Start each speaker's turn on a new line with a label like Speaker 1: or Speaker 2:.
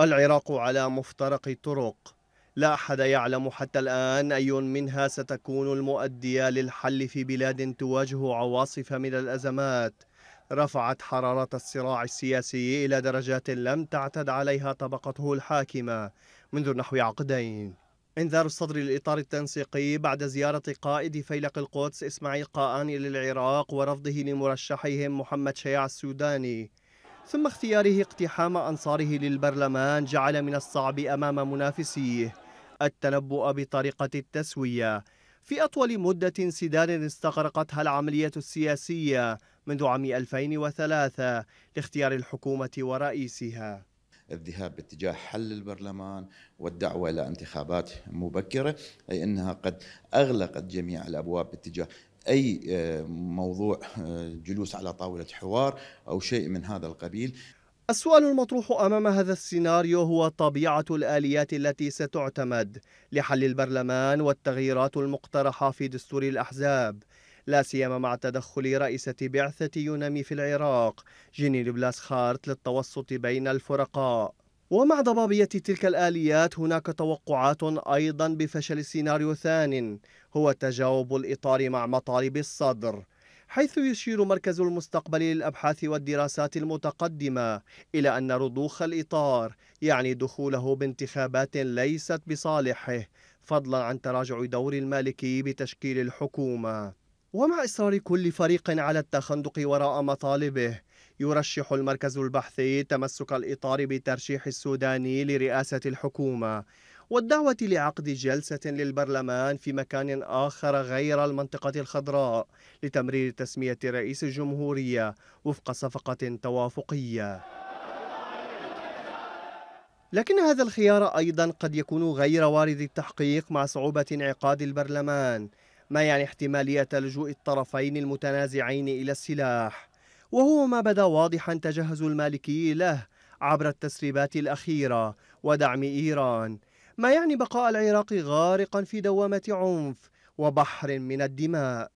Speaker 1: العراق على مفترق طرق لا أحد يعلم حتى الآن أي منها ستكون المؤدية للحل في بلاد تواجه عواصف من الأزمات رفعت حرارة الصراع السياسي إلى درجات لم تعتد عليها طبقته الحاكمة منذ نحو عقدين انذار الصدر للإطار التنسيقي بعد زيارة قائد فيلق القدس إسماعيل قاآني للعراق ورفضه لمرشحهم محمد شياع السوداني ثم اختياره اقتحام أنصاره للبرلمان جعل من الصعب أمام منافسيه التنبؤ بطريقة التسوية في أطول مدة سدان استغرقتها العملية السياسية منذ عام 2003 لاختيار الحكومة ورئيسها
Speaker 2: الذهاب باتجاه حل البرلمان والدعوه الى انتخابات مبكره اي انها قد اغلقت جميع الابواب باتجاه اي آه، موضوع آه، جلوس على طاوله حوار او شيء من هذا القبيل
Speaker 1: السؤال المطروح امام هذا السيناريو هو طبيعه الاليات التي ستعتمد لحل البرلمان والتغييرات المقترحه في دستور الاحزاب لا سيما مع تدخل رئيسة بعثة يونامي في العراق جيني بلاسخارت للتوسط بين الفرقاء ومع ضبابية تلك الآليات هناك توقعات أيضا بفشل سيناريو ثان هو تجاوب الإطار مع مطالب الصدر حيث يشير مركز المستقبل للأبحاث والدراسات المتقدمة إلى أن رضوخ الإطار يعني دخوله بانتخابات ليست بصالحه فضلا عن تراجع دور المالكي بتشكيل الحكومة ومع إصرار كل فريق على التخندق وراء مطالبه يرشح المركز البحثي تمسك الإطار بترشيح السوداني لرئاسة الحكومة والدعوة لعقد جلسة للبرلمان في مكان آخر غير المنطقة الخضراء لتمرير تسمية رئيس الجمهورية وفق صفقة توافقية لكن هذا الخيار أيضا قد يكون غير وارد التحقيق مع صعوبة انعقاد البرلمان ما يعني احتمالية لجوء الطرفين المتنازعين إلى السلاح وهو ما بدا واضحا تجهز المالكي له عبر التسريبات الأخيرة ودعم إيران ما يعني بقاء العراق غارقا في دوامة عنف وبحر من الدماء